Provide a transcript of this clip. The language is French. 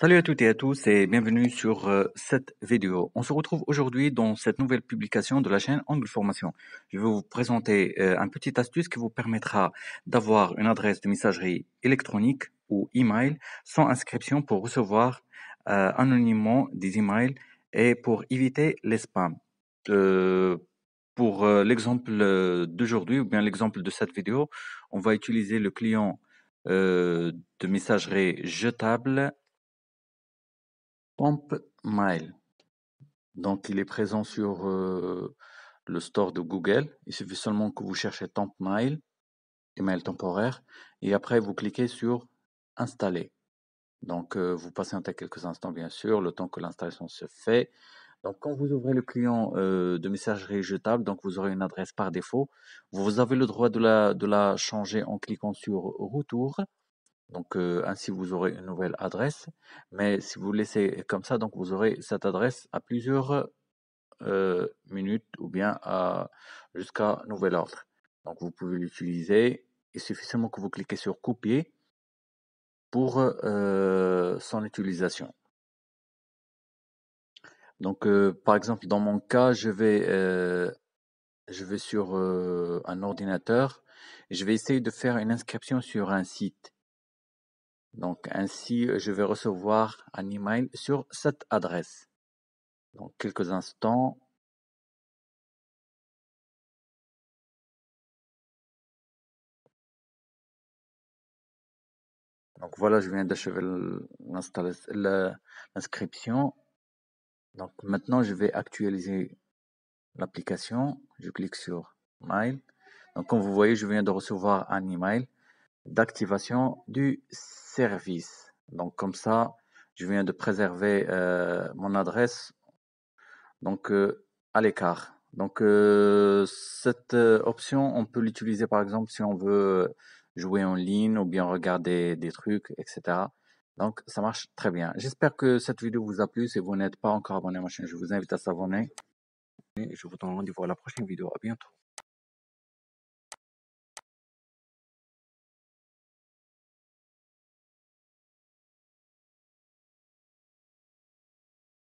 Salut à toutes et à tous et bienvenue sur euh, cette vidéo. On se retrouve aujourd'hui dans cette nouvelle publication de la chaîne Angle Formation. Je vais vous présenter euh, un petit astuce qui vous permettra d'avoir une adresse de messagerie électronique ou email sans inscription pour recevoir euh, anonymement des emails et pour éviter les spams. pour l'exemple d'aujourd'hui ou bien l'exemple de cette vidéo, on va utiliser le client de messagerie jetable Tempmail Donc, il est présent sur euh, le store de Google. Il suffit seulement que vous cherchez Temp email temporaire, et après vous cliquez sur installer. Donc, euh, passez vous patientez quelques instants, bien sûr, le temps que l'installation se fait. Donc, quand vous ouvrez le client euh, de messagerie jetable, donc vous aurez une adresse par défaut. Vous avez le droit de la changer en cliquant sur retour. Donc ainsi vous aurez une nouvelle adresse, mais si vous laissez comme ça, donc vous aurez cette adresse à plusieurs minutes ou bien jusqu'à nouvel ordre. Donc vous pouvez l'utiliser. Il suffit seulement que vous cliquez sur copier pour son utilisation. Donc par exemple dans mon cas, je vais je vais sur un ordinateur et je vais essayer de faire une inscription sur un site. Donc ainsi, je vais recevoir un email sur cette adresse. Donc quelques instants, Donc voilà, je viens d'achever l'inscription. Donc maintenant, je vais actualiser l'application. Je clique sur Mail. Donc comme vous voyez, je viens de recevoir un email d'activation du service. Donc comme ça, je viens de préserver euh, mon adresse donc euh, à l'écart. Donc euh, cette option, on peut l'utiliser par exemple si on veut jouer en ligne ou bien regarder des trucs, etc. Donc ça marche très bien. J'espère que cette vidéo vous a plu. Si vous n'êtes pas encore abonné à ma chaîne, je vous invite à s'abonner. Et je vous donne rendez-vous à la prochaine vidéo. À bientôt.